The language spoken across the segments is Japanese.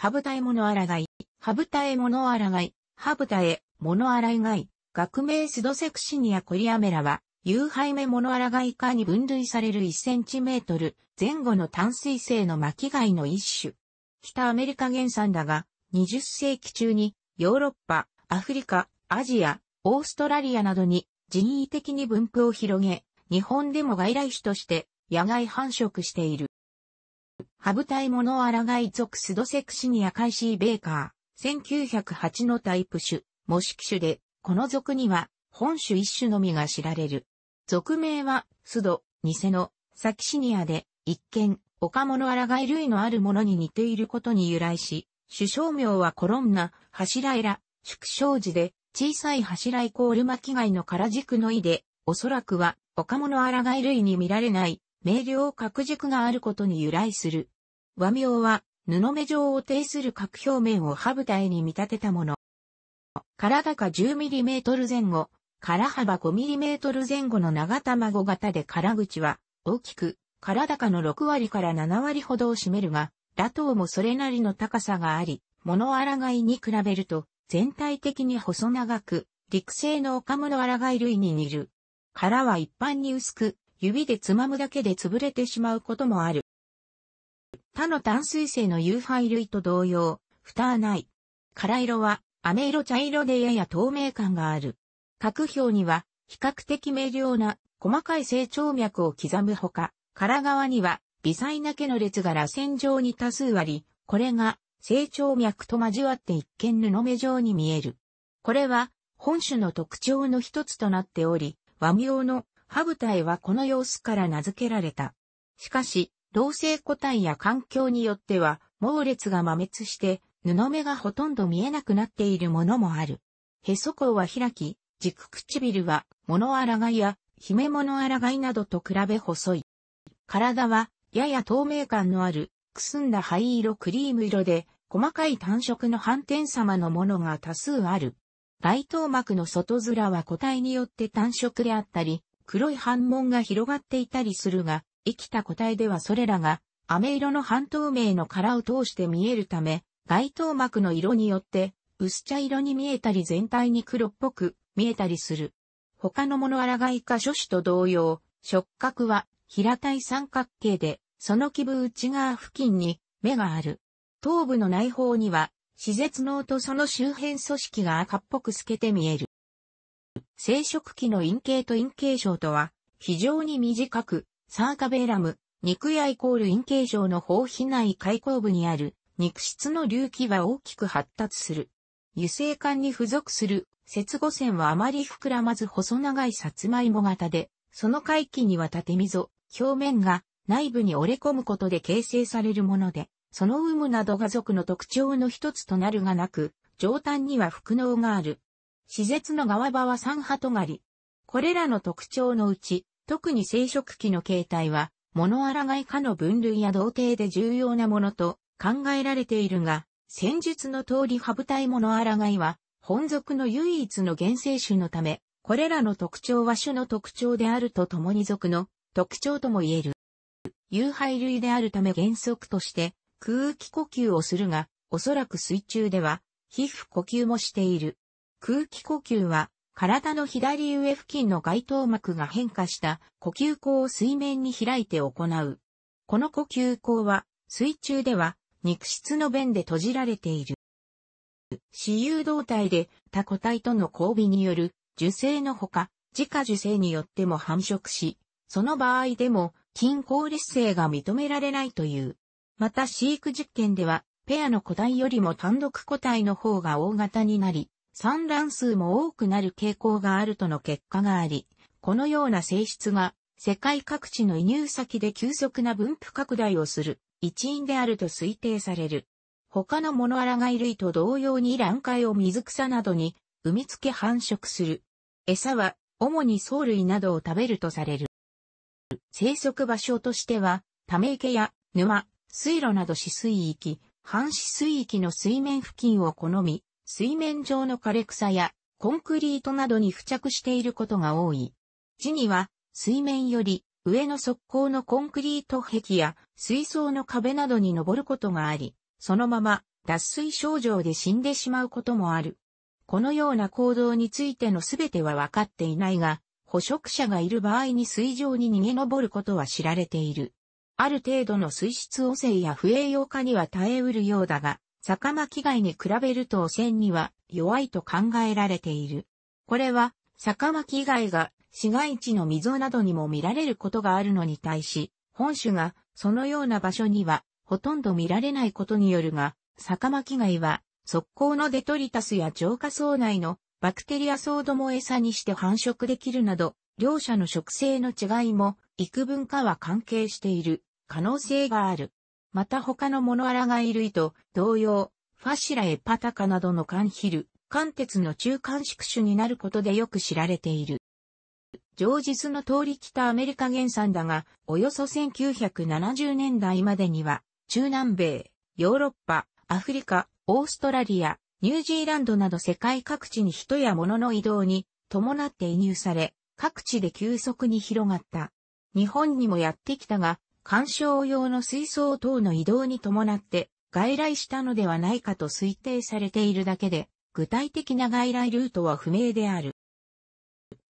ハブタモノアラガイ、ハブタ物モノアラガイ、ハブタ二モノアラガイ、学名スドセクシニアコリアメラは、有背目ラガイ科に分類される1センチメートル前後の淡水性の巻き貝の一種。北アメリカ原産だが、20世紀中にヨーロッパ、アフリカ、アジア、オーストラリアなどに人為的に分布を広げ、日本でも外来種として野外繁殖している。ハブイモノアラガイ属スドセクシニアカイシーベーカー、1908のタイプ種、模式種で、この属には、本種一種のみが知られる。属名は、スド、ニセノ、サキシニアで、一見、岡物ガイ類のあるものに似ていることに由来し、首相名はコロンナ、柱シラ、縮小時で、小さい柱イコール巻貝の空軸の意で、おそらくは、岡物ガイ類に見られない、明瞭角軸があることに由来する。和名は、布目状を呈する角表面を歯舞台に見立てたもの。か高 10mm 前後、か幅 5mm 前後の長卵型で殻口は、大きく、か高の6割から7割ほどを占めるが、ト頭もそれなりの高さがあり、物あらがいに比べると、全体的に細長く、陸生のオカムのあらがい類に似る。殻は一般に薄く、指でつまむだけで潰れてしまうこともある。他の淡水性の有敗類と同様、蓋はない。殻色は、飴色茶色でやや透明感がある。核表には、比較的明瞭な、細かい成長脈を刻むほか、殻側には、微細な毛の列が螺旋状に多数あり、これが、成長脈と交わって一見布目状に見える。これは、本種の特徴の一つとなっており、和名の歯舞台はこの様子から名付けられた。しかし、老性個体や環境によっては、猛烈が摩滅して、布目がほとんど見えなくなっているものもある。へそ口は開き、軸唇は、物洗がいや、姫物洗いなどと比べ細い。体は、やや透明感のある、くすんだ灰色クリーム色で、細かい単色の斑点様のものが多数ある。外頭膜の外面は個体によって単色であったり、黒い斑紋が広がっていたりするが、生きた個体ではそれらが、飴色の半透明の殻を通して見えるため、外透膜の色によって、薄茶色に見えたり全体に黒っぽく見えたりする。他のモノアラガイカ諸種と同様、触覚は平たい三角形で、その基部内側付近に目がある。頭部の内方には、施設脳とその周辺組織が赤っぽく透けて見える。生殖器の陰形と陰形症とは、非常に短く、サーカベーラム、肉やイコール陰形症の包皮内開口部にある、肉質の隆起は大きく発達する。油性管に付属する、節後線はあまり膨らまず細長いさつまいも型で、その回帰には縦溝、表面が内部に折れ込むことで形成されるもので、その有無などが属の特徴の一つとなるがなく、上端には複能がある。施設の側場は三波尖り。これらの特徴のうち、特に生殖器の形態は、物抗いかの分類や同定で重要なものと考えられているが、戦術の通りハブ体物抗いは、本属の唯一の原生種のため、これらの特徴は種の特徴であるとともに属の特徴とも言える。有敗類であるため原則として空気呼吸をするが、おそらく水中では皮膚呼吸もしている。空気呼吸は、体の左上付近の外頭膜が変化した呼吸口を水面に開いて行う。この呼吸口は、水中では、肉質の弁で閉じられている。私有動体で他個体との交尾による受精のほか、自家受精によっても繁殖し、その場合でも均衡劣性が認められないという。また飼育実験では、ペアの個体よりも単独個体の方が大型になり、産卵数も多くなる傾向があるとの結果があり、このような性質が世界各地の輸入先で急速な分布拡大をする一因であると推定される。他のモノアラガイ類と同様に卵塊を水草などに産み付け繁殖する。餌は主に藻類などを食べるとされる。生息場所としては、ため池や沼、水路など死水域、半死水域の水面付近を好み、水面上の枯れ草やコンクリートなどに付着していることが多い。地には水面より上の側溝のコンクリート壁や水槽の壁などに登ることがあり、そのまま脱水症状で死んでしまうこともある。このような行動についての全ては分かっていないが、捕食者がいる場合に水上に逃げ上ることは知られている。ある程度の水質汚染や不栄養化には耐えうるようだが、坂巻貝に比べると汚染には弱いと考えられている。これは、坂巻貝が市街地の溝などにも見られることがあるのに対し、本種がそのような場所にはほとんど見られないことによるが、坂巻貝は、側溝のデトリタスや浄化層内のバクテリア層ども餌にして繁殖できるなど、両者の植生の違いも幾分かは関係している可能性がある。また他のモノアラガイ類と同様、ファシラエパタカなどのカンヒル、テ鉄の中間宿主になることでよく知られている。上実の通り北アメリカ原産だが、およそ1970年代までには、中南米、ヨーロッパ、アフリカ、オーストラリア、ニュージーランドなど世界各地に人や物の移動に伴って移入され、各地で急速に広がった。日本にもやってきたが、干賞用の水槽等の移動に伴って外来したのではないかと推定されているだけで、具体的な外来ルートは不明である。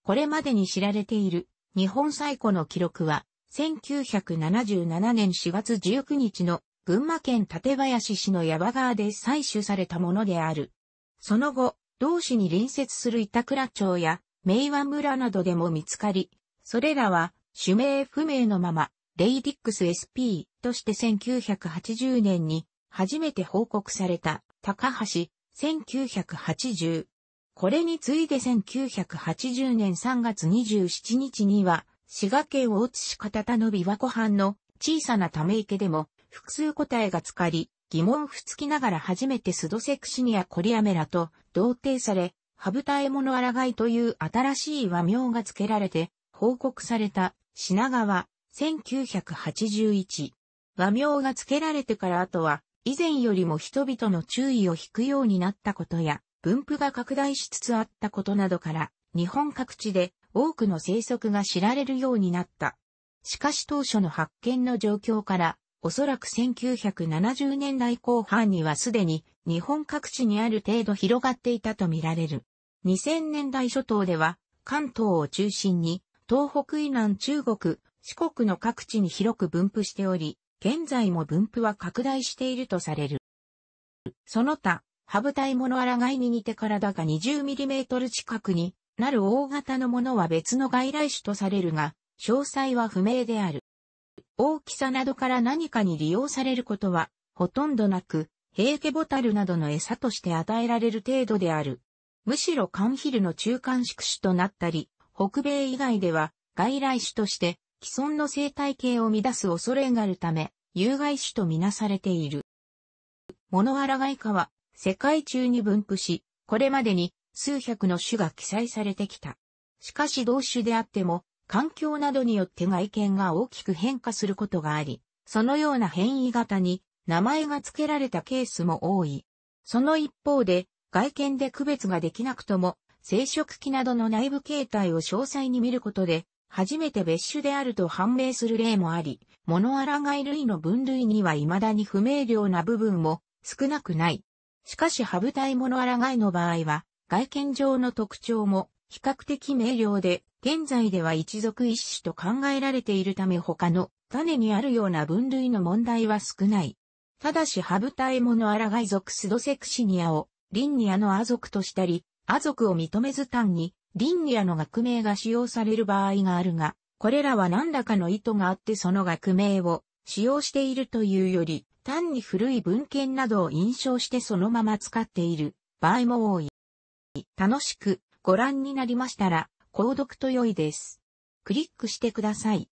これまでに知られている日本最古の記録は、1977年4月19日の群馬県館林市の山川で採取されたものである。その後、同市に隣接する板倉町や明和村などでも見つかり、それらは、種名不明のまま、レイディックス SP として1980年に初めて報告された高橋1980。これに次いで1980年3月27日には滋賀県大津市片田の琵琶湖畔の小さなため池でも複数答えがつかり疑問符つきながら初めてスドセクシニアコリアメラと同定され、ハブタエモノアラガイという新しい和名が付けられて報告された品川1981。和名が付けられてから後は、以前よりも人々の注意を引くようになったことや、分布が拡大しつつあったことなどから、日本各地で多くの生息が知られるようになった。しかし当初の発見の状況から、おそらく1970年代後半にはすでに日本各地にある程度広がっていたとみられる。2000年代初頭では関東を中心に東北以南中国、四国の各地に広く分布しており、現在も分布は拡大しているとされる。その他、羽タイモノアラガイに似て体が 20mm 近くになる大型のものは別の外来種とされるが、詳細は不明である。大きさなどから何かに利用されることはほとんどなく、ヘ家ケボタルなどの餌として与えられる程度である。むしろカンヒルの中間宿主となったり、北米以外では外来種として既存の生態系を乱す恐れがあるため、有害種とみなされている。モノアラガイカは世界中に分布し、これまでに数百の種が記載されてきた。しかし同種であっても、環境などによって外見が大きく変化することがあり、そのような変異型に名前が付けられたケースも多い。その一方で、外見で区別ができなくとも、生殖器などの内部形態を詳細に見ることで、初めて別種であると判明する例もあり、モノアラガイ類の分類には未だに不明瞭な部分も少なくない。しかしハブタイモノアラガイの場合は、外見上の特徴も比較的明瞭で、現在では一族一種と考えられているため他の種にあるような分類の問題は少ない。ただしハブタイモノアラガイ属スドセクシニアをリンニアのア族としたり、ア族を認めず単にギアの学名が使用される場合があるが、これらは何らかの意図があってその学名を使用しているというより、単に古い文献などを印象してそのまま使っている場合も多い。楽しくご覧になりましたら、購読と良いです。クリックしてください。